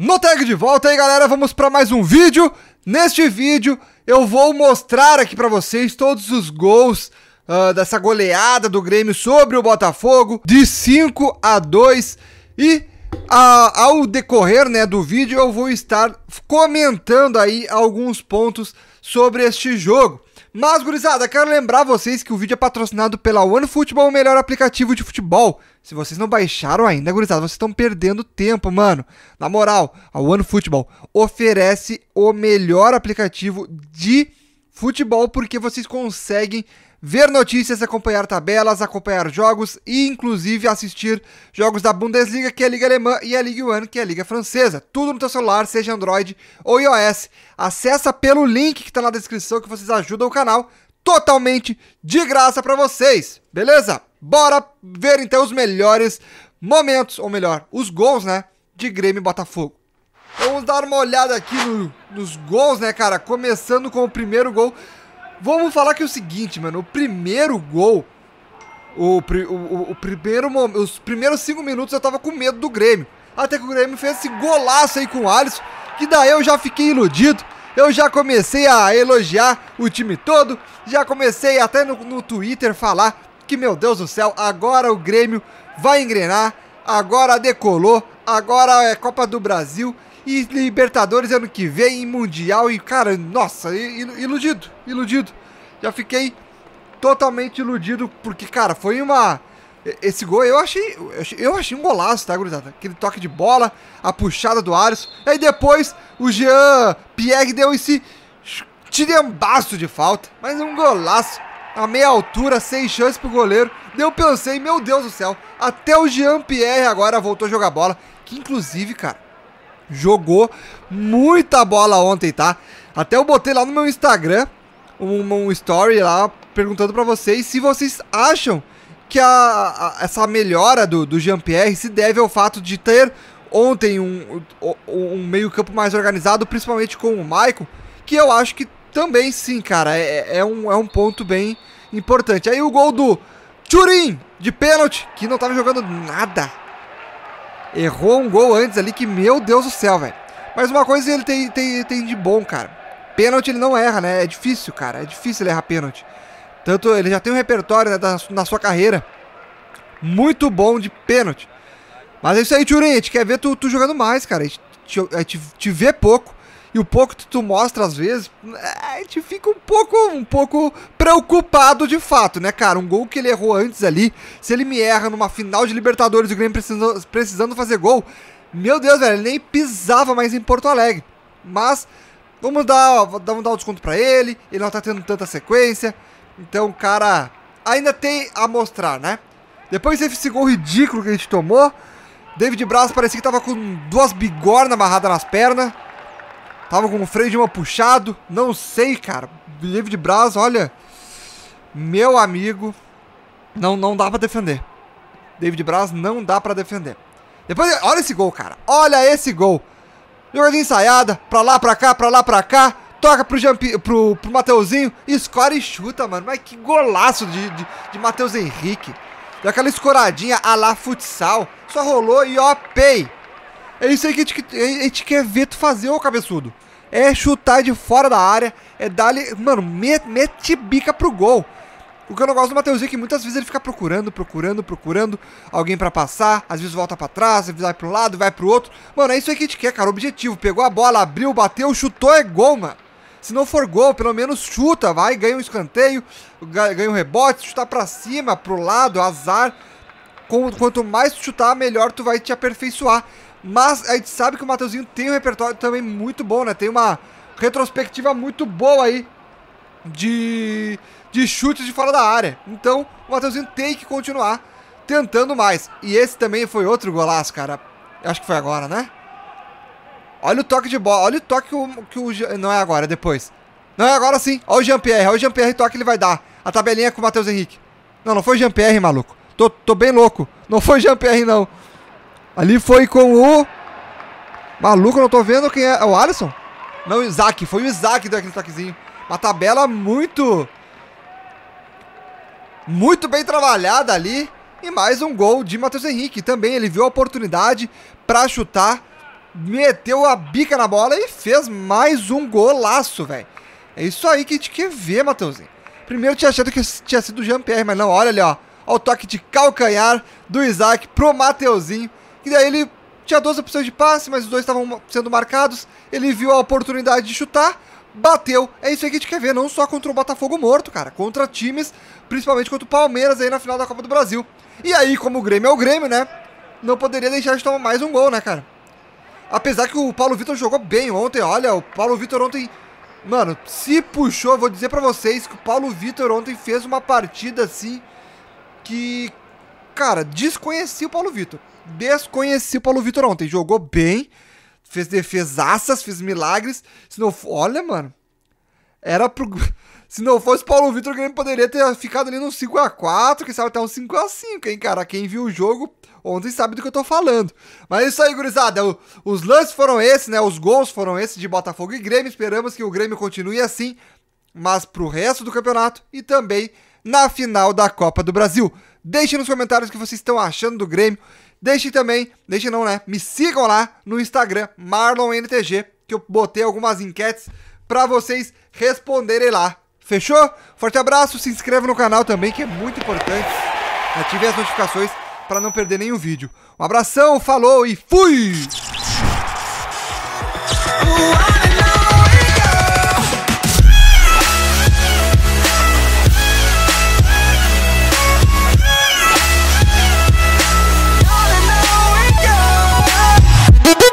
No tag de volta aí galera, vamos para mais um vídeo. Neste vídeo eu vou mostrar aqui para vocês todos os gols uh, dessa goleada do Grêmio sobre o Botafogo de 5 a 2 e ao decorrer né, do vídeo eu vou estar comentando aí alguns pontos sobre este jogo. Mas, gurizada, quero lembrar vocês que o vídeo é patrocinado pela OneFootball, o melhor aplicativo de futebol. Se vocês não baixaram ainda, gurizada, vocês estão perdendo tempo, mano. Na moral, a OneFootball oferece o melhor aplicativo de futebol porque vocês conseguem ver notícias, acompanhar tabelas, acompanhar jogos e inclusive assistir jogos da Bundesliga, que é a liga alemã, e a Ligue 1, que é a liga francesa. Tudo no teu celular, seja Android ou iOS. Acessa pelo link que está na descrição que vocês ajudam o canal totalmente de graça para vocês. Beleza? Bora ver então os melhores momentos, ou melhor, os gols, né, de Grêmio e Botafogo. Vamos dar uma olhada aqui no, nos gols, né, cara? Começando com o primeiro gol Vamos falar que é o seguinte, mano. O primeiro gol. O, o, o, o primeiro, os primeiros cinco minutos eu tava com medo do Grêmio. Até que o Grêmio fez esse golaço aí com o Alisson. Que daí eu já fiquei iludido. Eu já comecei a elogiar o time todo. Já comecei até no, no Twitter falar que, meu Deus do céu, agora o Grêmio vai engrenar. Agora decolou. Agora é Copa do Brasil e Libertadores ano que vem, e Mundial, e cara, nossa, iludido, iludido. Já fiquei totalmente iludido, porque, cara, foi uma. Esse gol eu achei, eu achei um golaço, tá, gurizada? Aquele toque de bola, a puxada do Alisson. Aí depois o Jean Pierre deu esse tirambaço de falta, mas um golaço. A meia altura, sem chance pro goleiro. Eu pensei, meu Deus do céu, até o Jean Pierre agora voltou a jogar bola. Que inclusive, cara, jogou muita bola ontem, tá? Até eu botei lá no meu Instagram um, um story lá perguntando para vocês se vocês acham que a, a, essa melhora do, do Jean-Pierre se deve ao fato de ter ontem um, um, um meio-campo mais organizado, principalmente com o Maicon, que eu acho que também sim, cara, é, é, um, é um ponto bem importante. Aí o gol do Turin de pênalti, que não tava jogando nada, errou um gol antes ali que, meu Deus do céu, velho. Mas uma coisa ele tem, tem, tem de bom, cara. Pênalti ele não erra, né? É difícil, cara. É difícil ele errar pênalti. Tanto ele já tem um repertório né, da, na sua carreira muito bom de pênalti. Mas é isso aí, Tchurin. A gente quer ver tu, tu jogando mais, cara. A gente te, a gente te vê pouco e o pouco que tu mostra às vezes, a gente fica um pouco, um pouco preocupado de fato, né, cara? Um gol que ele errou antes ali, se ele me erra numa final de Libertadores e o Grêmio precisando, precisando fazer gol, meu Deus, velho, ele nem pisava mais em Porto Alegre. Mas vamos dar, vamos dar o um desconto para ele, ele não tá tendo tanta sequência. Então, cara, ainda tem a mostrar, né? Depois desse esse gol ridículo que a gente tomou. David Braz parecia que tava com duas bigornas amarradas nas pernas. Tava com o freio de mão puxado. Não sei, cara. David Braz, olha. Meu amigo. Não, não dá pra defender. David Braz não dá pra defender. Depois, olha esse gol, cara. Olha esse gol. Jogadinha ensaiada, pra lá, pra cá, pra lá, pra cá. Toca pro, pro, pro Mateuzinho, escora e chuta, mano. Mas que golaço de, de, de Matheus Henrique. Daquela escoradinha a lá futsal. Só rolou e ó, pei. É isso aí que a gente, a gente quer ver tu fazer, ô cabeçudo. É chutar de fora da área, é dar ali. Mano, mete bica pro gol. O que eu não gosto do Mateuzinho é que muitas vezes ele fica procurando, procurando, procurando alguém para passar, às vezes volta para trás, às vezes vai pro lado, vai pro outro. Mano, é isso aí que a gente quer, cara. Objetivo. Pegou a bola, abriu, bateu, chutou, é gol, mano. Se não for gol, pelo menos chuta, vai, ganha um escanteio, ganha um rebote, chutar pra cima, pro lado, azar. Quanto mais chutar, melhor tu vai te aperfeiçoar. Mas a gente sabe que o Mateuzinho tem um repertório também muito bom, né? Tem uma retrospectiva muito boa aí de, de chutes de fora da área. Então o Mateuzinho tem que continuar tentando mais. E esse também foi outro golaço, cara. Acho que foi agora, né? Olha o toque de bola. Olha o toque que o, que o. Não é agora, é depois. Não é agora sim. Olha o Jean-Pierre. Olha o Jean-Pierre toque ele vai dar. A tabelinha é com o Matheus Henrique. Não, não foi Jean-Pierre, maluco. Tô, tô bem louco. Não foi Jean-Pierre, não. Ali foi com o... Maluco, não tô vendo quem é. É o Alisson? Não, o Isaac. Foi o Isaac que deu aquele toquezinho. Uma tabela muito... Muito bem trabalhada ali. E mais um gol de Matheus Henrique. Também ele viu a oportunidade para chutar. Meteu a bica na bola e fez mais um golaço, velho. É isso aí que a gente quer ver, Matheusinho. Primeiro tinha achado que tinha sido o Jean-Pierre, mas não, olha ali, ó. Olha o toque de calcanhar do Isaac pro Matheusinho. E daí ele tinha 12 opções de passe, mas os dois estavam sendo marcados. Ele viu a oportunidade de chutar, bateu. É isso aí que a gente quer ver, não só contra o Botafogo morto, cara. Contra times, principalmente contra o Palmeiras aí na final da Copa do Brasil. E aí, como o Grêmio é o Grêmio, né? Não poderia deixar de tomar mais um gol, né, cara? Apesar que o Paulo Vitor jogou bem ontem, olha, o Paulo Vitor ontem... Mano, se puxou, vou dizer para vocês que o Paulo Vitor ontem fez uma partida assim que cara, desconheci o Paulo Vitor. Desconheci o Paulo Vitor ontem. Jogou bem, fez defesaças, fez milagres. Se não for, olha, mano. Era pro se não fosse Paulo Vitor, o Grêmio poderia ter ficado ali num 5x4, quem sabe até tá um 5x5, hein, cara? Quem viu o jogo ontem sabe do que eu tô falando. Mas é isso aí, gurizada. O, os lances foram esses, né? Os gols foram esses de Botafogo e Grêmio. Esperamos que o Grêmio continue assim, mas pro resto do campeonato e também na final da Copa do Brasil. Deixe nos comentários o que vocês estão achando do Grêmio. Deixe também, deixe não, né? Me sigam lá no Instagram, MarlonNTG, que eu botei algumas enquetes para vocês responderem lá. Fechou? Forte abraço, se inscreva no canal também, que é muito importante. Ative as notificações para não perder nenhum vídeo. Um abração, falou e fui!